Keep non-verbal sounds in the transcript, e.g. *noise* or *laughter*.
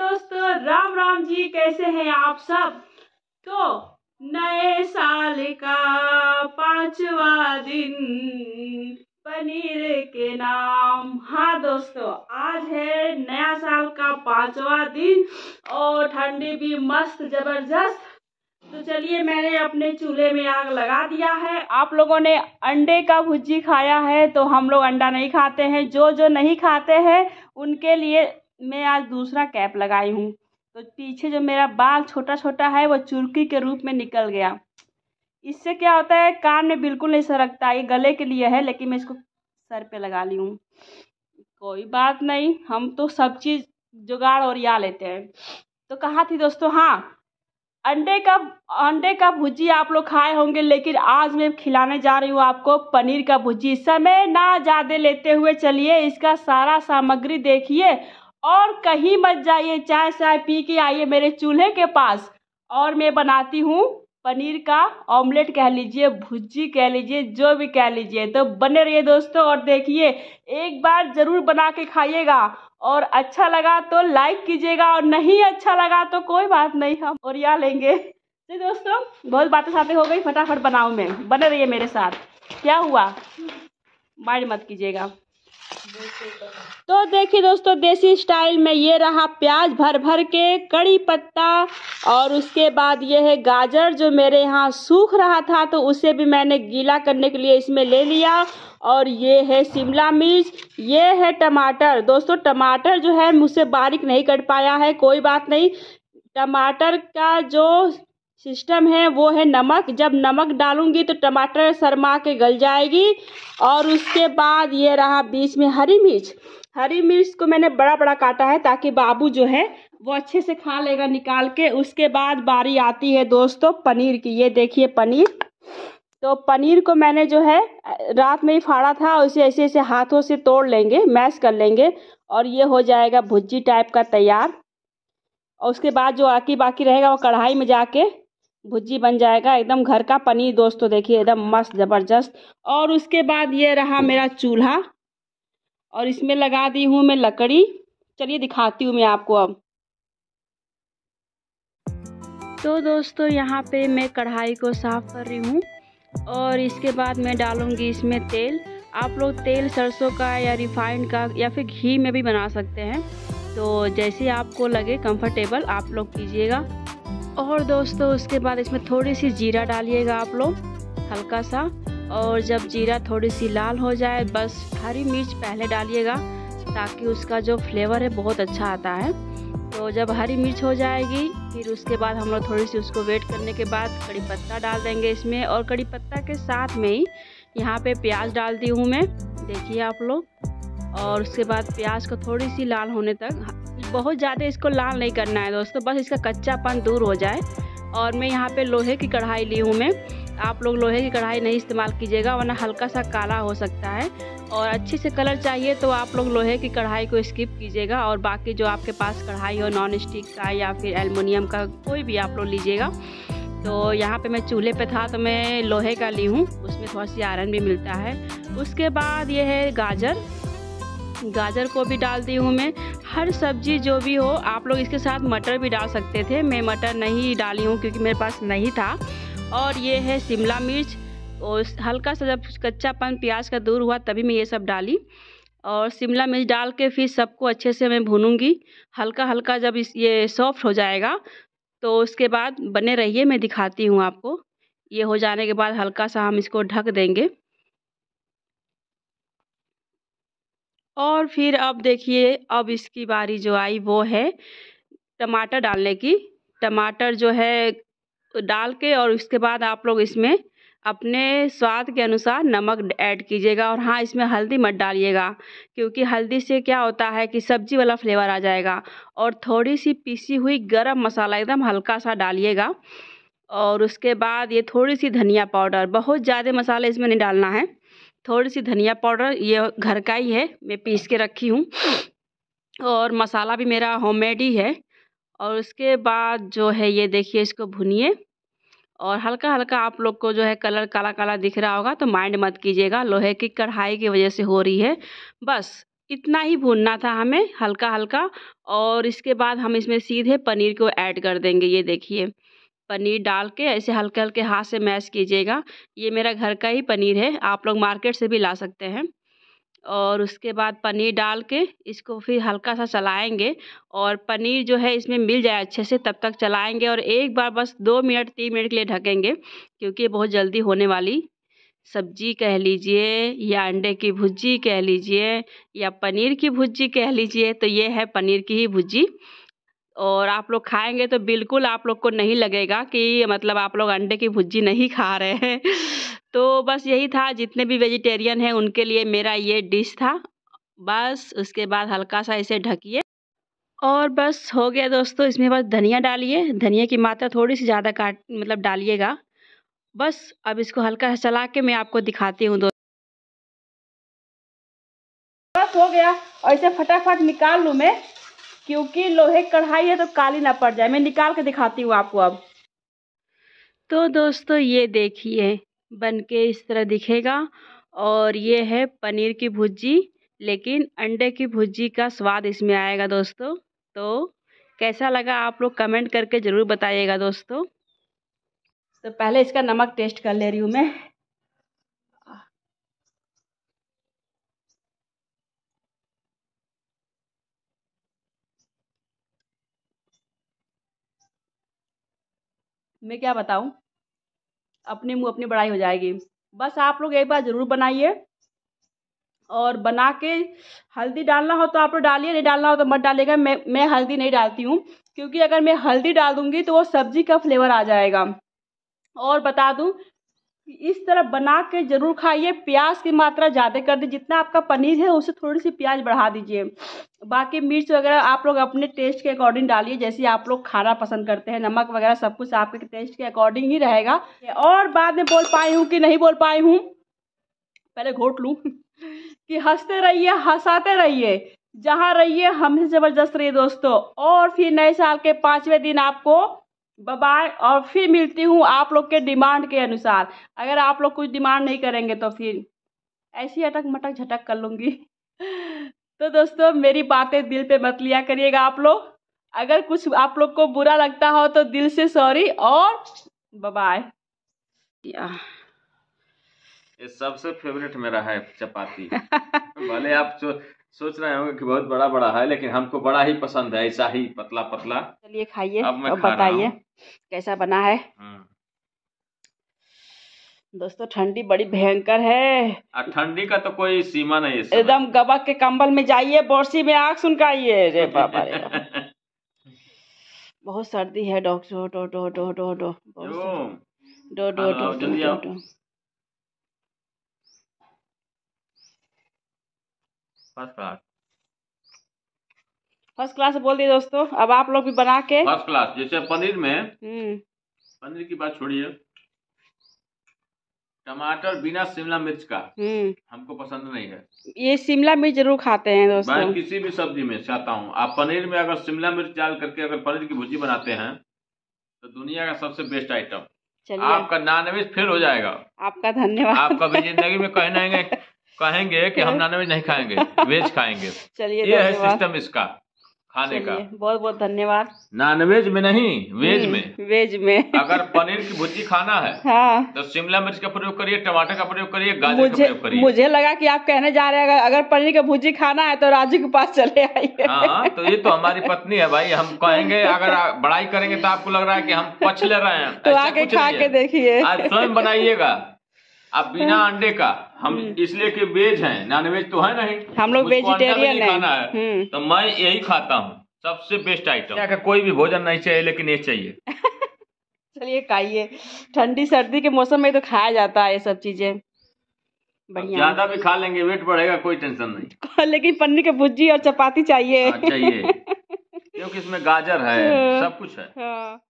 दोस्तों राम राम जी कैसे हैं आप सब तो नए साल का पांचवा दिन पनीर के नाम हाँ दोस्तों आज है नया साल का पांचवा दिन और ठंडी भी मस्त जबरदस्त तो चलिए मैंने अपने चूल्हे में आग लगा दिया है आप लोगों ने अंडे का भुजी खाया है तो हम लोग अंडा नहीं खाते हैं जो जो नहीं खाते हैं उनके लिए मैं आज दूसरा कैप लगाई हूँ तो पीछे जो मेरा बाल छोटा छोटा है वो चुरकी के रूप में निकल गया इससे क्या होता है कान में बिल्कुल नहीं सरकता ये गले के लिए है लेकिन मैं इसको सर पे लगा ली हूँ कोई बात नहीं हम तो सब चीज़ जुगाड़ और या लेते हैं तो कहा थी दोस्तों हाँ अंडे का अंडे का भुजी आप लोग खाए होंगे लेकिन आज मैं खिलाने जा रही हूँ आपको पनीर का भुजी समय ना ज़्यादा लेते हुए चलिए इसका सारा सामग्री देखिए और कहीं मत जाइए चाय चाय पी के आइए मेरे चूल्हे के पास और मैं बनाती हूँ पनीर का ऑमलेट कह लीजिए भुजी कह लीजिए जो भी कह लीजिए तो बने रहिए दोस्तों और देखिए एक बार ज़रूर बना के खाइएगा और अच्छा लगा तो लाइक कीजिएगा और नहीं अच्छा लगा तो कोई बात नहीं हम और या लेंगे तो दोस्तों बहुत बातें साथ हो गई फटाफट बनाऊ में बने रहिए मेरे साथ क्या हुआ माइंड मत कीजिएगा तो देखिए दोस्तों देसी स्टाइल में ये रहा प्याज भर भर के कड़ी पत्ता और उसके बाद ये है गाजर जो मेरे यहाँ सूख रहा था तो उसे भी मैंने गीला करने के लिए इसमें ले लिया और ये है शिमला मिर्च ये है टमाटर दोस्तों टमाटर जो है मुझसे बारीक नहीं कट पाया है कोई बात नहीं टमाटर का जो सिस्टम है वो है नमक जब नमक डालूंगी तो टमाटर शरमा के गल जाएगी और उसके बाद ये रहा बीच में हरी मिर्च हरी मिर्च को मैंने बड़ा बड़ा काटा है ताकि बाबू जो है वो अच्छे से खा लेगा निकाल के उसके बाद बारी आती है दोस्तों पनीर की ये देखिए पनीर तो पनीर को मैंने जो है रात में ही फाड़ा था उसे ऐसे ऐसे हाथों से तोड़ लेंगे मैश कर लेंगे और ये हो जाएगा भुज्जी टाइप का तैयार और उसके बाद जो आकी बाकी रहेगा वो कढ़ाई में जाके भुजी बन जाएगा एकदम घर का पनीर दोस्तों देखिए एकदम मस्त ज़बरदस्त और उसके बाद ये रहा मेरा चूल्हा और इसमें लगा दी हूँ मैं लकड़ी चलिए दिखाती हूँ मैं आपको अब तो दोस्तों यहाँ पे मैं कढ़ाई को साफ़ कर रही हूँ और इसके बाद मैं डालूँगी इसमें तेल आप लोग तेल सरसों का या रिफाइंड का या फिर घी में भी बना सकते हैं तो जैसे आपको लगे कंफर्टेबल आप लोग कीजिएगा और दोस्तों उसके बाद इसमें थोड़ी सी जीरा डालिएगा आप लोग हल्का सा और जब जीरा थोड़ी सी लाल हो जाए बस हरी मिर्च पहले डालिएगा ताकि उसका जो फ्लेवर है बहुत अच्छा आता है तो जब हरी मिर्च हो जाएगी फिर उसके बाद हम लोग थोड़ी सी उसको वेट करने के बाद कड़ी पत्ता डाल देंगे इसमें और कड़ी पत्ता के साथ में ही यहाँ पे प्याज डालती हूँ मैं देखिए आप लोग और उसके बाद प्याज को थोड़ी सी लाल होने तक बहुत ज़्यादा इसको लाल नहीं करना है दोस्तों बस इसका कच्चापन दूर हो जाए और मैं यहाँ पे लोहे की कढ़ाई ली हूँ मैं आप लोग लोहे की कढ़ाई नहीं इस्तेमाल कीजिएगा वरना हल्का सा काला हो सकता है और अच्छे से कलर चाहिए तो आप लोग लोहे की कढ़ाई को स्किप कीजिएगा और बाकी जो आपके पास कढ़ाई हो नॉन स्टिक का या फिर एलमिनियम का कोई भी आप लोग लीजिएगा तो यहाँ पे मैं चूल्हे पे था तो मैं लोहे का ली हूँ उसमें थोड़ा सी आयरन भी मिलता है उसके बाद ये है गाजर गाजर को भी डाल दी हूँ मैं हर सब्जी जो भी हो आप लोग इसके साथ मटर भी डाल सकते थे मैं मटर नहीं डाली हूँ क्योंकि मेरे पास नहीं था और ये है शिमला मिर्च और हल्का सा जब कच्चापन प्याज का दूर हुआ तभी मैं ये सब डाली और शिमला मिर्च डाल के फिर सबको अच्छे से मैं भूनूंगी हल्का हल्का जब इस ये सॉफ्ट हो जाएगा तो उसके बाद बने रहिए मैं दिखाती हूँ आपको ये हो जाने के बाद हल्का सा हम इसको ढक देंगे और फिर अब देखिए अब इसकी बारी जो आई वो है टमाटर डालने की टमाटर जो है डाल के और उसके बाद आप लोग इसमें अपने स्वाद के अनुसार नमक ऐड कीजिएगा और हाँ इसमें हल्दी मत डालिएगा क्योंकि हल्दी से क्या होता है कि सब्जी वाला फ्लेवर आ जाएगा और थोड़ी सी पीसी हुई गरम मसाला एकदम हल्का सा डालिएगा और उसके बाद ये थोड़ी सी धनिया पाउडर बहुत ज़्यादा मसाले इसमें नहीं डालना है थोड़ी सी धनिया पाउडर ये घर का ही है मैं पीस के रखी हूँ और मसाला भी मेरा होममेड ही है और उसके बाद जो है ये देखिए इसको भुनिए और हल्का हल्का आप लोग को जो है कलर काला काला दिख रहा होगा तो माइंड मत कीजिएगा लोहे की कढ़ाई की वजह से हो रही है बस इतना ही भूनना था हमें हल्का हल्का और इसके बाद हम इसमें सीधे पनीर को ऐड कर देंगे ये देखिए पनीर डाल के ऐसे हल्के हल्के हाथ से मैश कीजिएगा ये मेरा घर का ही पनीर है आप लोग मार्केट से भी ला सकते हैं और उसके बाद पनीर डाल के इसको फिर हल्का सा चलाएंगे और पनीर जो है इसमें मिल जाए अच्छे से तब तक चलाएंगे और एक बार बस दो मिनट तीन मिनट के लिए ढकेंगे क्योंकि ये बहुत जल्दी होने वाली सब्जी कह लीजिए या अंडे की भुजी कह लीजिए या पनीर की भुजी कह लीजिए तो ये है पनीर की ही भुजी और आप लोग खाएंगे तो बिल्कुल आप लोग को नहीं लगेगा कि मतलब आप लोग अंडे की भुजी नहीं खा रहे हैं *laughs* तो बस यही था जितने भी वेजिटेरियन हैं उनके लिए मेरा ये डिश था बस उसके बाद हल्का सा इसे ढकिए और बस हो गया दोस्तों इसमें बस धनिया डालिए धनिया की मात्रा थोड़ी सी ज़्यादा काट मतलब डालिएगा बस अब इसको हल्का सा चला के मैं आपको दिखाती हूँ दोस्तों हो गया और इसे फटाफट निकाल लूँ मैं क्योंकि लोहे कढ़ाई है तो काली ना पड़ जाए मैं निकाल के दिखाती हूँ आपको अब तो दोस्तों ये देखिए बन के इस तरह दिखेगा और ये है पनीर की भुजी लेकिन अंडे की भुजी का स्वाद इसमें आएगा दोस्तों तो कैसा लगा आप लोग कमेंट करके ज़रूर बताइएगा दोस्तों तो पहले इसका नमक टेस्ट कर ले रही हूँ मैं मैं क्या बताऊँ अपने मुँह अपनी बड़ाई हो जाएगी बस आप लोग एक बार ज़रूर बनाइए और बना के हल्दी डालना हो तो आप लोग डालिए नहीं डालना हो तो मत डालेगा मैं मैं हल्दी नहीं डालती हूँ क्योंकि अगर मैं हल्दी डाल दूँगी तो वो सब्ज़ी का फ्लेवर आ जाएगा और बता दूँ इस तरह बना के जरूर खाइए प्याज की मात्रा ज़्यादा कर दी जितना आपका पनीर है उससे थोड़ी सी प्याज बढ़ा दीजिए बाकी मिर्च वगैरह आप लोग अपने टेस्ट के अकॉर्डिंग डालिए जैसे आप लोग खाना पसंद करते हैं नमक वगैरह सब कुछ आपके टेस्ट के अकॉर्डिंग ही रहेगा और बाद में बोल पाई हूँ कि नहीं बोल पाई हूँ पहले घोट लूँ कि हंसते रहिए हंसाते रहिए जहाँ रहिए हमें ज़बरदस्त रहिए दोस्तों और फिर नए साल के पाँचवें दिन आपको बाय और फिर मिलती हूँ आप लोग के डिमांड के अनुसार अगर आप लोग कुछ डिमांड नहीं करेंगे तो फिर ऐसी अटक मटक झटक कर लूँगी *laughs* तो दोस्तों मेरी बातें दिल पे मत लिया करिएगा आप लोग अगर कुछ आप लोग को बुरा लगता हो तो दिल से सॉरी और बाय ये सबसे फेवरेट मेरा है चपाती *laughs* भले आप जो सोच रहे होंगे कि बहुत बड़ा बड़ा है लेकिन हमको बड़ा ही पसंद है ऐसा ही पतला पतला चलिए खाइए अब बताइए कैसा बना है दोस्तों ठंडी बड़ी भयंकर है ठंडी का तो कोई सीमा नहीं है एकदम गबक के कंबल में जाइए बोरसी में आग सुन आइए रे बाबा रे बहुत सर्दी है डॉक्टर डो डो डो डो डो डो डो डो डो डो फर्स्ट क्लास फर्स्ट क्लास बोल दिए दोस्तों अब आप लोग भी बना के फर्स्ट क्लास जैसे पनीर में हम्म। पनीर की बात छोड़िए टमाटर बिना शिमला मिर्च का हम्म। हमको पसंद नहीं है ये शिमला मिर्च जरूर खाते हैं दोस्तों मैं किसी भी सब्जी में चाहता हूँ आप पनीर में अगर शिमला मिर्च डाल करके अगर पनीर की भुजी बनाते हैं तो दुनिया का सबसे बेस्ट आइटम आपका नॉनवेज फेल हो जाएगा आपका धन्यवाद आप कभी जिंदगी में कहीं नहीं कहेंगे कि हम *laughs* नॉनवेज नहीं खाएंगे वेज खाएंगे चलिए ये है सिस्टम इसका खाने का बहुत बहुत धन्यवाद नॉनवेज में नहीं वेज हम्म, में वेज में अगर पनीर की भुजी खाना है *laughs* हाँ। तो शिमला मिर्च का प्रयोग करिए टमाटर का प्रयोग करिए गाजर का प्रयोग करिए मुझे लगा कि आप कहने जा रहे हैं अगर पनीर का भुजी खाना है तो राजू के पास चले आइए हाँ तो ये तो हमारी पत्नी है भाई हम कहेंगे अगर बड़ाई करेंगे तो आपको लग रहा है की हम पछ ले रहे हैं तो आके खा के देखिए स्वयं बनाइएगा आप बिना हाँ। अंडे का हम हम्म। इसलिए कि वेज हैं नॉन वेज तो है नहीं हम लोग वेजिटेरियन है, हम्म। तो मैं यही खाता हूँ सबसे बेस्ट आइटम कोई भी भोजन नहीं चाहिए लेकिन ये चाहिए *laughs* चलिए खाइए ठंडी सर्दी के मौसम में तो खाया जाता है ये सब चीजें बढ़िया ज्यादा भी खा लेंगे वेट बढ़ेगा कोई टेंशन नहीं *laughs* लेकिन पनीर की भुजी और चपाती चाहिए हाँ, चाहिए *laughs* क्योंकि इसमें गाजर है हाँ। सब कुछ है हाँ।